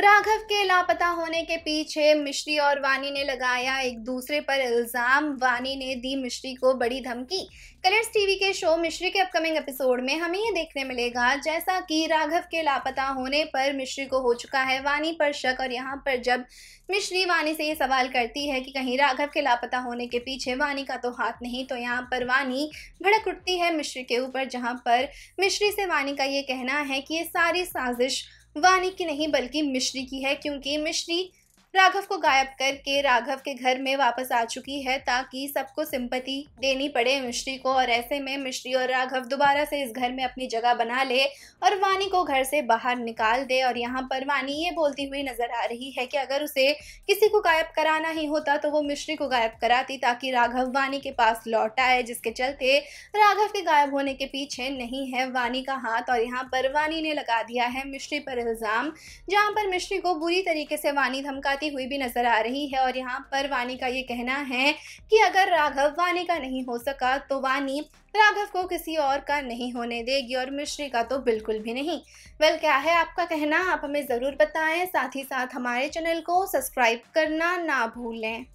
राघव के लापता होने के पीछे मिश्री और वानी ने लगाया एक दूसरे पर इल्जाम वानी ने दी मिश्री को बड़ी धमकी कलर्स टीवी के शो मिश्री के अपकमिंग एपिसोड में हमें ये देखने मिलेगा जैसा कि राघव के लापता होने पर मिश्री को हो चुका है वानी पर शक और यहाँ पर जब मिश्री वानी से ये सवाल करती है कि कहीं राघव के लापता होने के पीछे वानी का तो हाथ नहीं तो यहाँ पर वानी भड़क उठती है मिश्री के ऊपर जहाँ पर मिश्री से वानी का ये कहना है कि ये सारी साजिश वानी की नहीं बल्कि मिश्री की है क्योंकि मिश्री राघव को गायब करके राघव के घर में वापस आ चुकी है ताकि सबको सिंपति देनी पड़े मिश्री को और ऐसे में मिश्री और राघव दोबारा से इस घर में अपनी जगह बना ले और वानी को घर से बाहर निकाल दे और यहाँ पर वानी ये बोलती हुई नजर आ रही है कि अगर उसे किसी को गायब कराना ही होता तो वो मिश्री को गायब कराती ताकि राघव वानी के पास लौट आए जिसके चलते राघव के गायब होने के पीछे नहीं है वानी का हाथ और यहाँ पर वानी ने लगा दिया है मिश्री पर इल्ज़ाम जहाँ पर मिश्री को बुरी तरीके से वानी धमकाती जाती हुई भी नजर आ रही है और यहाँ पर वानी का ये कहना है कि अगर राघव वानी का नहीं हो सका तो वानी राघव को किसी और का नहीं होने देगी और मिश्री का तो बिल्कुल भी नहीं वेल well, क्या है आपका कहना आप हमें ज़रूर बताएं साथ ही साथ हमारे चैनल को सब्सक्राइब करना ना भूलें